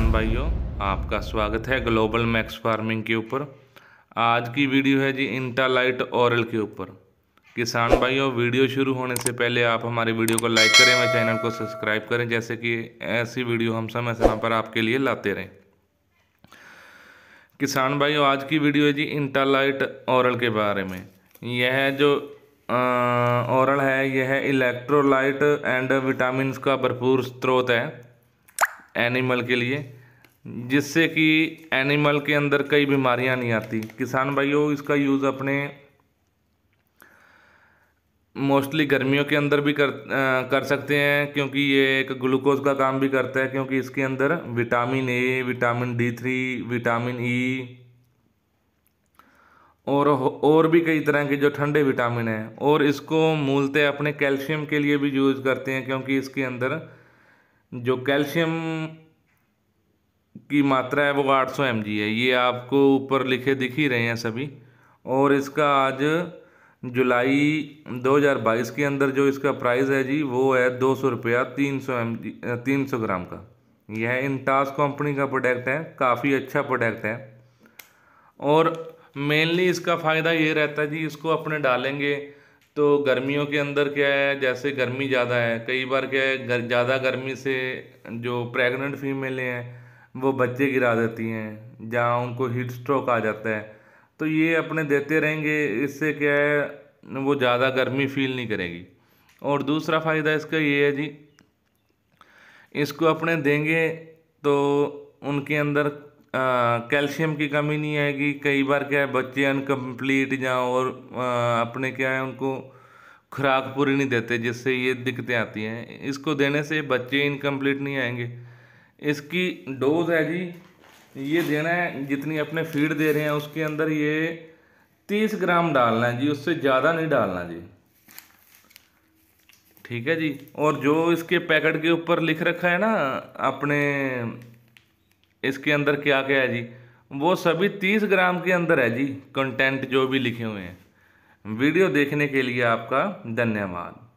किसान भाइयों आपका स्वागत है ग्लोबल मैक्स फार्मिंग के ऊपर आज की वीडियो है जी इंटालाइट ऑरल के ऊपर किसान भाइयों वीडियो शुरू होने से पहले आप हमारी वीडियो को लाइक करें व चैनल को सब्सक्राइब करें जैसे कि ऐसी वीडियो हम समय समय पर आपके लिए लाते रहें किसान भाइयों आज की वीडियो है जी इंटालाइट ऑरल के बारे में यह जो ऑरल है यह इलेक्ट्रोलाइट एंड विटामिन का भरपूर स्रोत है एनिमल के लिए जिससे कि एनिमल के अंदर कई बीमारियां नहीं आती किसान भाइयों इसका यूज़ अपने मोस्टली गर्मियों के अंदर भी कर आ, कर सकते हैं क्योंकि ये एक ग्लूकोज का काम भी करता है क्योंकि इसके अंदर vitamin A vitamin D three vitamin E और और भी कई तरह के जो ठंडे विटामिन हैं और इसको मूलते अपने कैल्शियम के लिए भी यूज़ करते हैं क्योंकि इसके अंदर जो कैल्शियम की मात्रा है वो 800 सौ है ये आपको ऊपर लिखे दिख ही रहे हैं सभी और इसका आज जुलाई 2022 के अंदर जो इसका प्राइस है जी वो है दो सौ रुपया तीन सौ एम जी तीन सौ ग्राम का यह इंटास कंपनी का प्रोडक्ट है काफ़ी अच्छा प्रोडक्ट है और मेनली इसका फ़ायदा ये रहता है जी इसको अपने डालेंगे तो गर्मियों के अंदर क्या है जैसे गर्मी ज़्यादा है कई बार क्या है ज़्यादा गर्मी से जो प्रेग्नेंट फीमेलें हैं वो बच्चे गिरा देती हैं जहाँ उनको हीट स्ट्रोक आ जाता है तो ये अपने देते रहेंगे इससे क्या है वो ज़्यादा गर्मी फील नहीं करेगी और दूसरा फ़ायदा इसका ये है जी इसको अपने देंगे तो उनके अंदर कैल्शियम की कमी नहीं आएगी कई बार क्या है बच्चे अनकम्प्लीट या और आ, अपने क्या है उनको खुराक पूरी नहीं देते जिससे ये दिक्कतें आती हैं इसको देने से बच्चे इनकम्प्लीट नहीं आएंगे इसकी डोज है जी ये देना है जितनी अपने फीड दे रहे हैं उसके अंदर ये तीस ग्राम डालना है जी उससे ज़्यादा नहीं डालना जी ठीक है जी और जो इसके पैकेट के ऊपर लिख रखा है ना अपने इसके अंदर क्या क्या है जी वो सभी तीस ग्राम के अंदर है जी कंटेंट जो भी लिखे हुए हैं वीडियो देखने के लिए आपका धन्यवाद